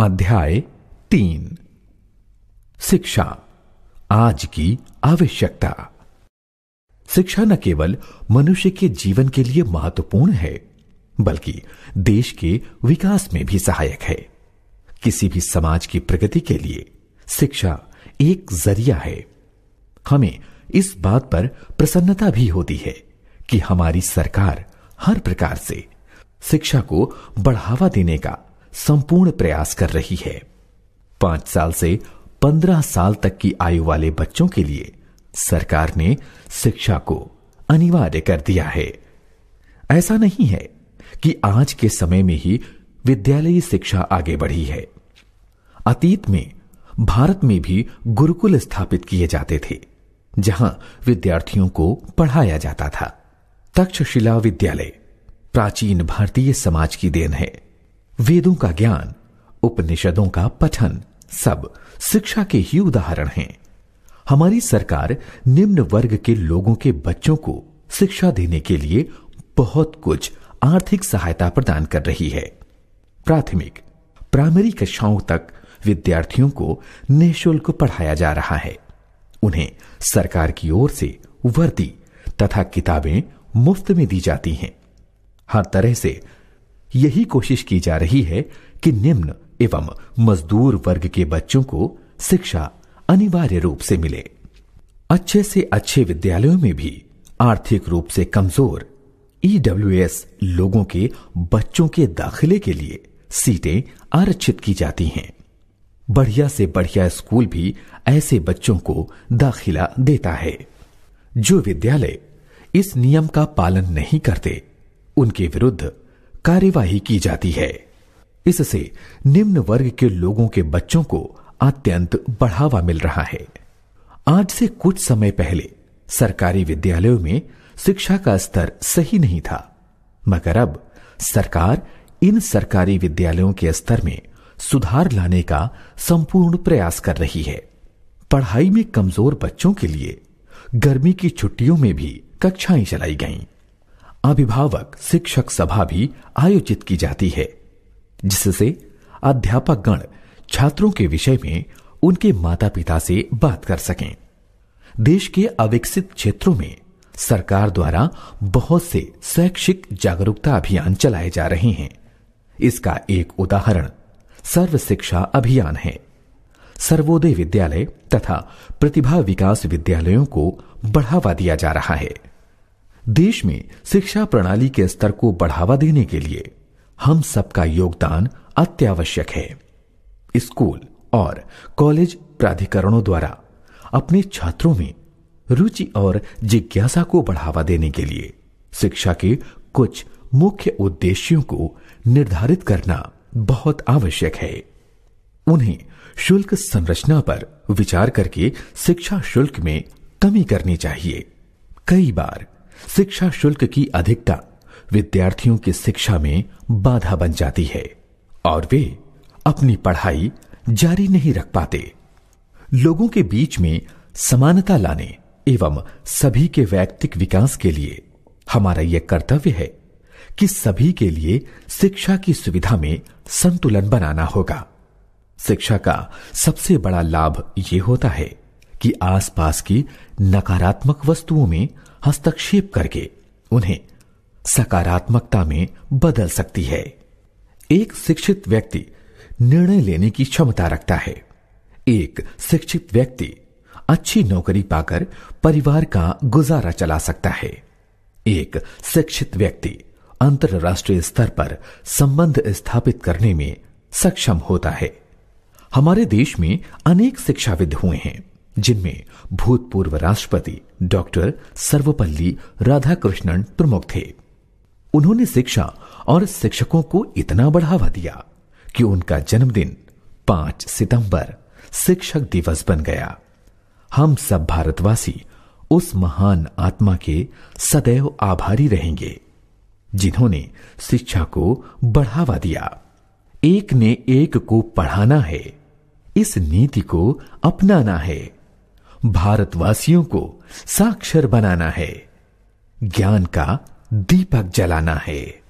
अध्याय तीन शिक्षा आज की आवश्यकता शिक्षा न केवल मनुष्य के जीवन के लिए महत्वपूर्ण है बल्कि देश के विकास में भी सहायक है किसी भी समाज की प्रगति के लिए शिक्षा एक जरिया है हमें इस बात पर प्रसन्नता भी होती है कि हमारी सरकार हर प्रकार से शिक्षा को बढ़ावा देने का संपूर्ण प्रयास कर रही है पांच साल से पंद्रह साल तक की आयु वाले बच्चों के लिए सरकार ने शिक्षा को अनिवार्य कर दिया है ऐसा नहीं है कि आज के समय में ही विद्यालयी शिक्षा आगे बढ़ी है अतीत में भारत में भी गुरुकुल स्थापित किए जाते थे जहां विद्यार्थियों को पढ़ाया जाता था तक्षशिला विद्यालय प्राचीन भारतीय समाज की देन है वेदों का ज्ञान उपनिषदों का पठन सब शिक्षा के ही उदाहरण हैं हमारी सरकार निम्न वर्ग के लोगों के बच्चों को शिक्षा देने के लिए बहुत कुछ आर्थिक सहायता प्रदान कर रही है प्राथमिक प्राइमरी कक्षाओं तक विद्यार्थियों को निःशुल्क पढ़ाया जा रहा है उन्हें सरकार की ओर से वर्दी तथा किताबें मुफ्त में दी जाती हैं हर तरह से यही कोशिश की जा रही है कि निम्न एवं मजदूर वर्ग के बच्चों को शिक्षा अनिवार्य रूप से मिले अच्छे से अच्छे विद्यालयों में भी आर्थिक रूप से कमजोर ईडब्ल्यूएस e लोगों के बच्चों के दाखिले के लिए सीटें आरक्षित की जाती हैं बढ़िया से बढ़िया स्कूल भी ऐसे बच्चों को दाखिला देता है जो विद्यालय इस नियम का पालन नहीं करते उनके विरुद्ध कार्यवाही की जाती है इससे निम्न वर्ग के लोगों के बच्चों को अत्यंत बढ़ावा मिल रहा है आज से कुछ समय पहले सरकारी विद्यालयों में शिक्षा का स्तर सही नहीं था मगर अब सरकार इन सरकारी विद्यालयों के स्तर में सुधार लाने का संपूर्ण प्रयास कर रही है पढ़ाई में कमजोर बच्चों के लिए गर्मी की छुट्टियों में भी कक्षाएं चलाई गईं। अभिभावक शिक्षक सभा भी आयोजित की जाती है जिससे अध्यापक गण छात्रों के विषय में उनके माता पिता से बात कर सकें देश के अविकसित क्षेत्रों में सरकार द्वारा बहुत से शैक्षिक जागरूकता अभियान चलाए जा रहे हैं इसका एक उदाहरण सर्व शिक्षा अभियान है सर्वोदय विद्यालय तथा प्रतिभा विकास विद्यालयों को बढ़ावा दिया जा रहा है देश में शिक्षा प्रणाली के स्तर को बढ़ावा देने के लिए हम सबका योगदान अत्यावश्यक है स्कूल और कॉलेज प्राधिकरणों द्वारा अपने छात्रों में रुचि और जिज्ञासा को बढ़ावा देने के लिए शिक्षा के कुछ मुख्य उद्देश्यों को निर्धारित करना बहुत आवश्यक है उन्हें शुल्क संरचना पर विचार करके शिक्षा शुल्क में कमी करनी चाहिए कई बार शिक्षा शुल्क की अधिकता विद्यार्थियों की शिक्षा में बाधा बन जाती है और वे अपनी पढ़ाई जारी नहीं रख पाते लोगों के बीच में समानता लाने एवं सभी के व्यक्तिक विकास के लिए हमारा यह कर्तव्य है कि सभी के लिए शिक्षा की सुविधा में संतुलन बनाना होगा शिक्षा का सबसे बड़ा लाभ यह होता है कि आसपास की नकारात्मक वस्तुओं में हस्तक्षेप करके उन्हें सकारात्मकता में बदल सकती है एक शिक्षित व्यक्ति निर्णय लेने की क्षमता रखता है एक शिक्षित व्यक्ति अच्छी नौकरी पाकर परिवार का गुजारा चला सकता है एक शिक्षित व्यक्ति अंतर्राष्ट्रीय स्तर पर संबंध स्थापित करने में सक्षम होता है हमारे देश में अनेक शिक्षाविद हुए हैं जिनमें भूतपूर्व राष्ट्रपति डॉक्टर सर्वपल्ली राधाकृष्णन प्रमुख थे उन्होंने शिक्षा और शिक्षकों को इतना बढ़ावा दिया कि उनका जन्मदिन 5 सितंबर शिक्षक दिवस बन गया हम सब भारतवासी उस महान आत्मा के सदैव आभारी रहेंगे जिन्होंने शिक्षा को बढ़ावा दिया एक ने एक को पढ़ाना है इस नीति को अपनाना है भारतवासियों को साक्षर बनाना है ज्ञान का दीपक जलाना है